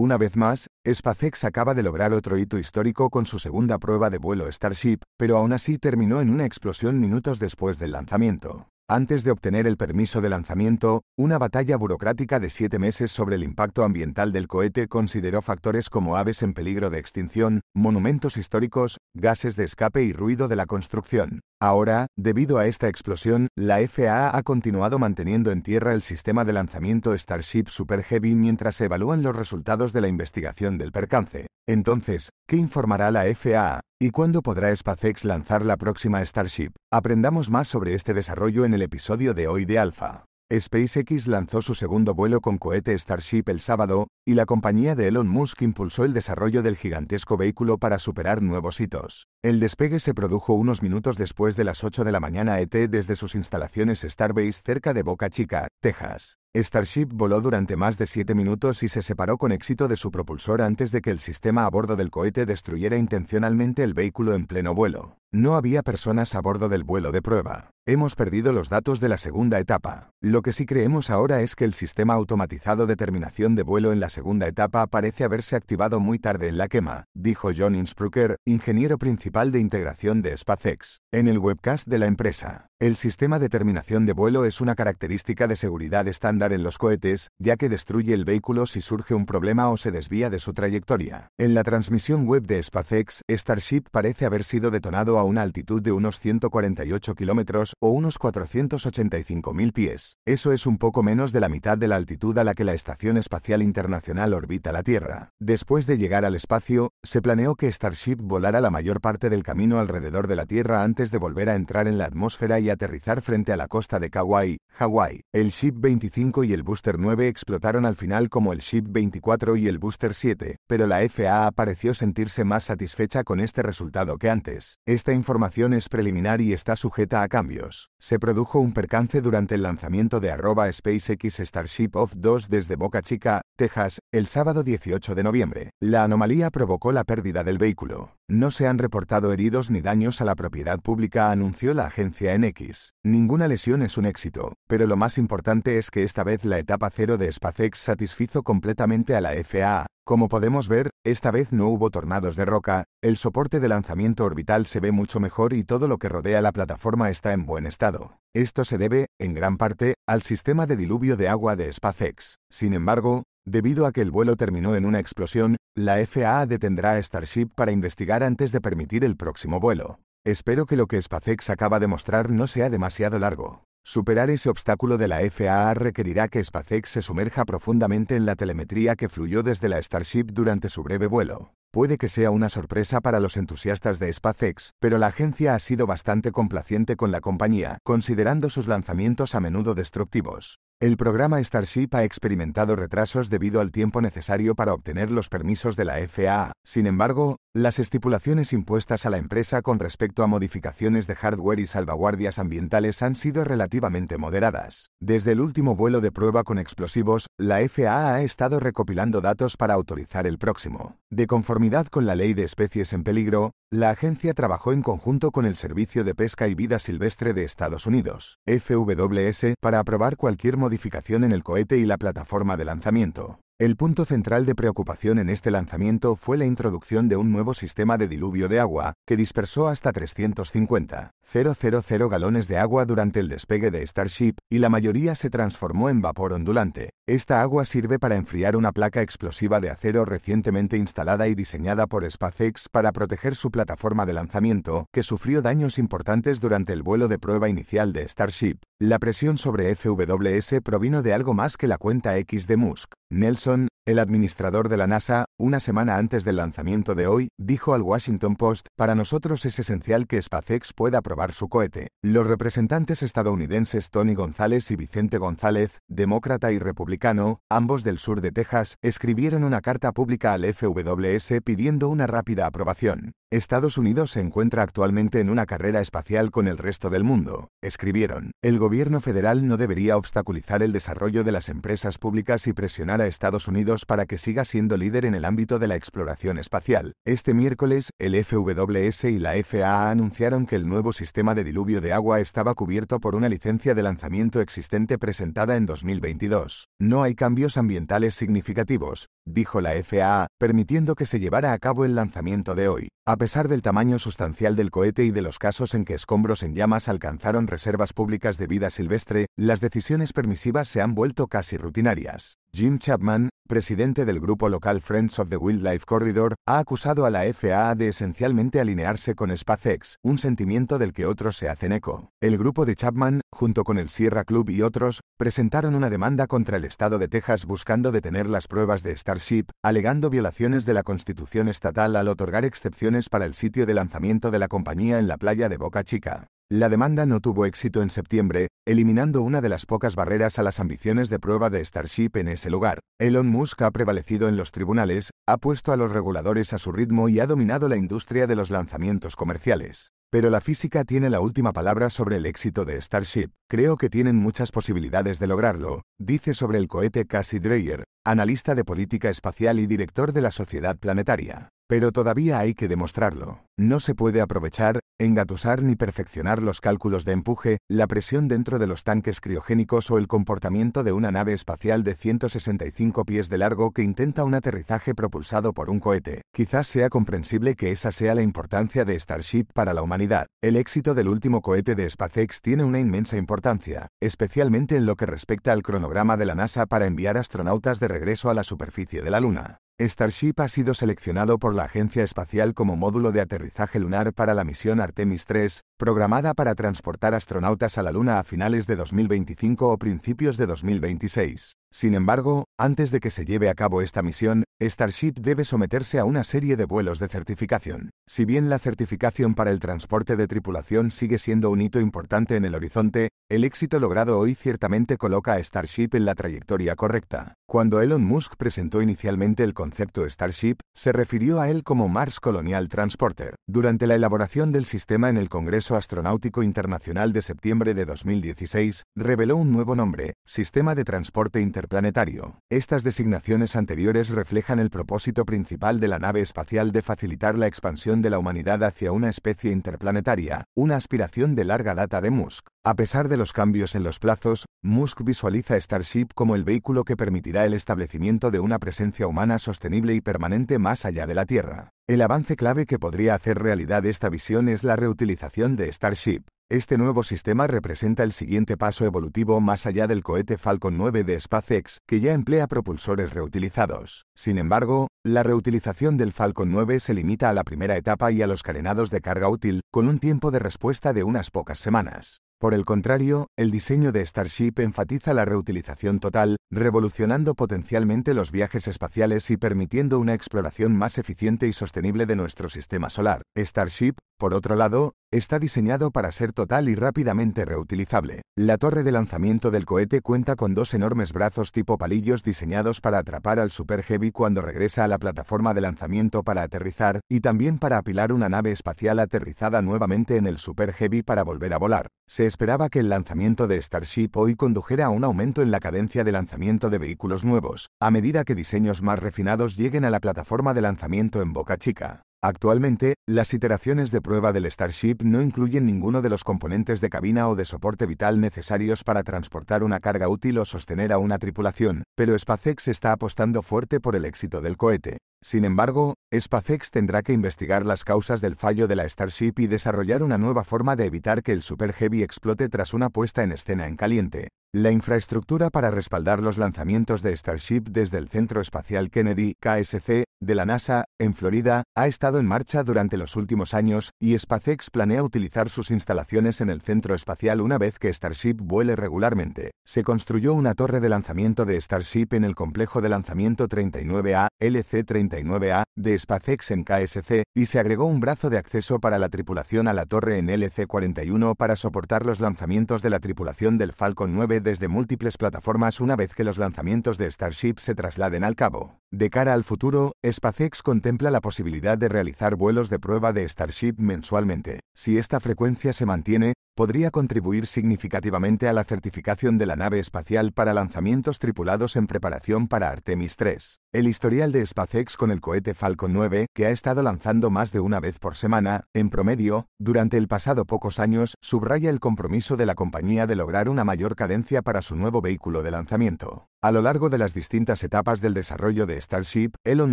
Una vez más, SpaceX acaba de lograr otro hito histórico con su segunda prueba de vuelo Starship, pero aún así terminó en una explosión minutos después del lanzamiento. Antes de obtener el permiso de lanzamiento, una batalla burocrática de siete meses sobre el impacto ambiental del cohete consideró factores como aves en peligro de extinción, monumentos históricos, gases de escape y ruido de la construcción. Ahora, debido a esta explosión, la FAA ha continuado manteniendo en tierra el sistema de lanzamiento Starship Super Heavy mientras se evalúan los resultados de la investigación del percance. Entonces, ¿qué informará la FAA? ¿Y cuándo podrá SpaceX lanzar la próxima Starship? Aprendamos más sobre este desarrollo en el el episodio de hoy de Alpha. SpaceX lanzó su segundo vuelo con cohete Starship el sábado, y la compañía de Elon Musk impulsó el desarrollo del gigantesco vehículo para superar nuevos hitos. El despegue se produjo unos minutos después de las 8 de la mañana ET desde sus instalaciones Starbase cerca de Boca Chica, Texas. Starship voló durante más de siete minutos y se separó con éxito de su propulsor antes de que el sistema a bordo del cohete destruyera intencionalmente el vehículo en pleno vuelo. No había personas a bordo del vuelo de prueba. Hemos perdido los datos de la segunda etapa. Lo que sí creemos ahora es que el sistema automatizado de terminación de vuelo en la segunda etapa parece haberse activado muy tarde en la quema, dijo John Insprucker, ingeniero principal de integración de SpaceX, en el webcast de la empresa. El sistema de terminación de vuelo es una característica de seguridad estándar en los cohetes, ya que destruye el vehículo si surge un problema o se desvía de su trayectoria. En la transmisión web de SpaceX, Starship parece haber sido detonado a una altitud de unos 148 kilómetros o unos 485.000 pies. Eso es un poco menos de la mitad de la altitud a la que la Estación Espacial Internacional orbita la Tierra. Después de llegar al espacio, se planeó que Starship volara la mayor parte del camino alrededor de la Tierra antes de volver a entrar en la atmósfera y aterrizar frente a la costa de Kauai, Hawái. El Ship 25 y el Booster 9 explotaron al final como el Ship 24 y el Booster 7, pero la FAA pareció sentirse más satisfecha con este resultado que antes. Esta información es preliminar y está sujeta a cambios. Se produjo un percance durante el lanzamiento de arroba SpaceX Starship of 2 desde Boca Chica, Texas, el sábado 18 de noviembre. La anomalía provocó la pérdida del vehículo. No se han reportado heridos ni daños a la propiedad pública, anunció la agencia NX. Ninguna lesión es un éxito, pero lo más importante es que esta vez la etapa cero de SpaceX satisfizo completamente a la FAA. Como podemos ver, esta vez no hubo tornados de roca, el soporte de lanzamiento orbital se ve mucho mejor y todo lo que rodea la plataforma está en buen estado. Esto se debe, en gran parte, al sistema de diluvio de agua de SpaceX. Sin embargo, Debido a que el vuelo terminó en una explosión, la FAA detendrá a Starship para investigar antes de permitir el próximo vuelo. Espero que lo que Spacex acaba de mostrar no sea demasiado largo. Superar ese obstáculo de la FAA requerirá que SpaceX se sumerja profundamente en la telemetría que fluyó desde la Starship durante su breve vuelo. Puede que sea una sorpresa para los entusiastas de SpaceX, pero la agencia ha sido bastante complaciente con la compañía, considerando sus lanzamientos a menudo destructivos. El programa Starship ha experimentado retrasos debido al tiempo necesario para obtener los permisos de la FAA. Sin embargo, las estipulaciones impuestas a la empresa con respecto a modificaciones de hardware y salvaguardias ambientales han sido relativamente moderadas. Desde el último vuelo de prueba con explosivos, la FAA ha estado recopilando datos para autorizar el próximo. De conformidad con la Ley de Especies en Peligro, la agencia trabajó en conjunto con el Servicio de Pesca y Vida Silvestre de Estados Unidos, FWS, para aprobar cualquier modificación en el cohete y la plataforma de lanzamiento. El punto central de preocupación en este lanzamiento fue la introducción de un nuevo sistema de diluvio de agua, que dispersó hasta 350. 000 galones de agua durante el despegue de Starship, y la mayoría se transformó en vapor ondulante. Esta agua sirve para enfriar una placa explosiva de acero recientemente instalada y diseñada por SpaceX para proteger su plataforma de lanzamiento, que sufrió daños importantes durante el vuelo de prueba inicial de Starship. La presión sobre FWS provino de algo más que la cuenta X de Musk. Nelson, el administrador de la NASA, una semana antes del lanzamiento de hoy, dijo al Washington Post, para nosotros es esencial que SpaceX pueda probar su cohete. Los representantes estadounidenses Tony González y Vicente González, demócrata y republicano, ambos del sur de Texas, escribieron una carta pública al FWS pidiendo una rápida aprobación. Estados Unidos se encuentra actualmente en una carrera espacial con el resto del mundo, escribieron. El gobierno federal no debería obstaculizar el desarrollo de las empresas públicas y presionar a Estados Unidos para que siga siendo líder en el ámbito de la exploración espacial. Este miércoles, el FWS y la FAA anunciaron que el nuevo sistema de diluvio de agua estaba cubierto por una licencia de lanzamiento existente presentada en 2022. No hay cambios ambientales significativos, dijo la FAA, permitiendo que se llevara a cabo el lanzamiento de hoy pesar del tamaño sustancial del cohete y de los casos en que escombros en llamas alcanzaron reservas públicas de vida silvestre, las decisiones permisivas se han vuelto casi rutinarias. Jim Chapman, presidente del grupo local Friends of the Wildlife Corridor, ha acusado a la FAA de esencialmente alinearse con SpaceX, un sentimiento del que otros se hacen eco. El grupo de Chapman, junto con el Sierra Club y otros, presentaron una demanda contra el Estado de Texas buscando detener las pruebas de Starship, alegando violaciones de la Constitución estatal al otorgar excepciones para el sitio de lanzamiento de la compañía en la playa de Boca Chica. La demanda no tuvo éxito en septiembre, eliminando una de las pocas barreras a las ambiciones de prueba de Starship en ese lugar. Elon Musk ha prevalecido en los tribunales, ha puesto a los reguladores a su ritmo y ha dominado la industria de los lanzamientos comerciales. Pero la física tiene la última palabra sobre el éxito de Starship. Creo que tienen muchas posibilidades de lograrlo, dice sobre el cohete Cassie Dreyer, analista de política espacial y director de la Sociedad Planetaria. Pero todavía hay que demostrarlo. No se puede aprovechar, engatusar ni perfeccionar los cálculos de empuje, la presión dentro de los tanques criogénicos o el comportamiento de una nave espacial de 165 pies de largo que intenta un aterrizaje propulsado por un cohete. Quizás sea comprensible que esa sea la importancia de Starship para la humanidad. El éxito del último cohete de SpaceX tiene una inmensa importancia, especialmente en lo que respecta al cronograma de la NASA para enviar astronautas de regreso a la superficie de la Luna. Starship ha sido seleccionado por la Agencia Espacial como módulo de aterrizaje lunar para la misión Artemis 3, programada para transportar astronautas a la Luna a finales de 2025 o principios de 2026. Sin embargo, antes de que se lleve a cabo esta misión, Starship debe someterse a una serie de vuelos de certificación. Si bien la certificación para el transporte de tripulación sigue siendo un hito importante en el horizonte, el éxito logrado hoy ciertamente coloca a Starship en la trayectoria correcta. Cuando Elon Musk presentó inicialmente el concepto Starship, se refirió a él como Mars Colonial Transporter. Durante la elaboración del sistema en el Congreso Astronáutico Internacional de septiembre de 2016, reveló un nuevo nombre, Sistema de Transporte Internacional interplanetario. Estas designaciones anteriores reflejan el propósito principal de la nave espacial de facilitar la expansión de la humanidad hacia una especie interplanetaria, una aspiración de larga data de Musk. A pesar de los cambios en los plazos, Musk visualiza Starship como el vehículo que permitirá el establecimiento de una presencia humana sostenible y permanente más allá de la Tierra. El avance clave que podría hacer realidad esta visión es la reutilización de Starship. Este nuevo sistema representa el siguiente paso evolutivo más allá del cohete Falcon 9 de SpaceX, que ya emplea propulsores reutilizados. Sin embargo, la reutilización del Falcon 9 se limita a la primera etapa y a los carenados de carga útil, con un tiempo de respuesta de unas pocas semanas. Por el contrario, el diseño de Starship enfatiza la reutilización total, revolucionando potencialmente los viajes espaciales y permitiendo una exploración más eficiente y sostenible de nuestro sistema solar. Starship por otro lado, está diseñado para ser total y rápidamente reutilizable. La torre de lanzamiento del cohete cuenta con dos enormes brazos tipo palillos diseñados para atrapar al Super Heavy cuando regresa a la plataforma de lanzamiento para aterrizar, y también para apilar una nave espacial aterrizada nuevamente en el Super Heavy para volver a volar. Se esperaba que el lanzamiento de Starship hoy condujera a un aumento en la cadencia de lanzamiento de vehículos nuevos, a medida que diseños más refinados lleguen a la plataforma de lanzamiento en Boca Chica. Actualmente, las iteraciones de prueba del Starship no incluyen ninguno de los componentes de cabina o de soporte vital necesarios para transportar una carga útil o sostener a una tripulación, pero SpaceX está apostando fuerte por el éxito del cohete. Sin embargo, SpaceX tendrá que investigar las causas del fallo de la Starship y desarrollar una nueva forma de evitar que el Super Heavy explote tras una puesta en escena en caliente. La infraestructura para respaldar los lanzamientos de Starship desde el Centro Espacial Kennedy, KSC, de la NASA, en Florida, ha estado en marcha durante los últimos años, y SpaceX planea utilizar sus instalaciones en el centro espacial una vez que Starship vuele regularmente. Se construyó una torre de lanzamiento de Starship en el complejo de lanzamiento 39A, LC-39A, de SpaceX en KSC, y se agregó un brazo de acceso para la tripulación a la torre en LC-41 para soportar los lanzamientos de la tripulación del Falcon 9 desde múltiples plataformas una vez que los lanzamientos de Starship se trasladen al cabo. De cara al futuro, SpaceX contempla la posibilidad de realizar vuelos de prueba de Starship mensualmente. Si esta frecuencia se mantiene, podría contribuir significativamente a la certificación de la nave espacial para lanzamientos tripulados en preparación para Artemis 3. El historial de SpaceX con el cohete Falcon 9, que ha estado lanzando más de una vez por semana, en promedio, durante el pasado pocos años, subraya el compromiso de la compañía de lograr una mayor cadencia para su nuevo vehículo de lanzamiento. A lo largo de las distintas etapas del desarrollo de Starship, Elon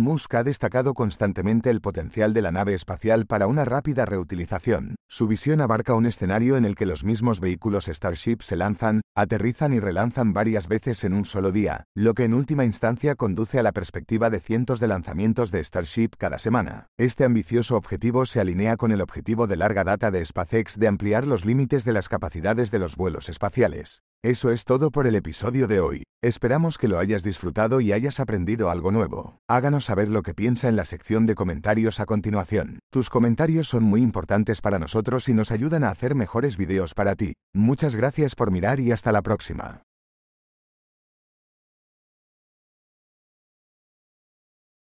Musk ha destacado constantemente el potencial de la nave espacial para una rápida reutilización. Su visión abarca un escenario en el que los mismos vehículos Starship se lanzan, aterrizan y relanzan varias veces en un solo día, lo que en última instancia conduce a la perspectiva de cientos de lanzamientos de Starship cada semana. Este ambicioso objetivo se alinea con el objetivo de larga data de SpaceX de ampliar los límites de las capacidades de los vuelos espaciales. Eso es todo por el episodio de hoy. Esperamos que lo hayas disfrutado y hayas aprendido algo nuevo. Háganos saber lo que piensa en la sección de comentarios a continuación. Tus comentarios son muy importantes para nosotros y nos ayudan a hacer mejores videos para ti. Muchas gracias por mirar y hasta la próxima.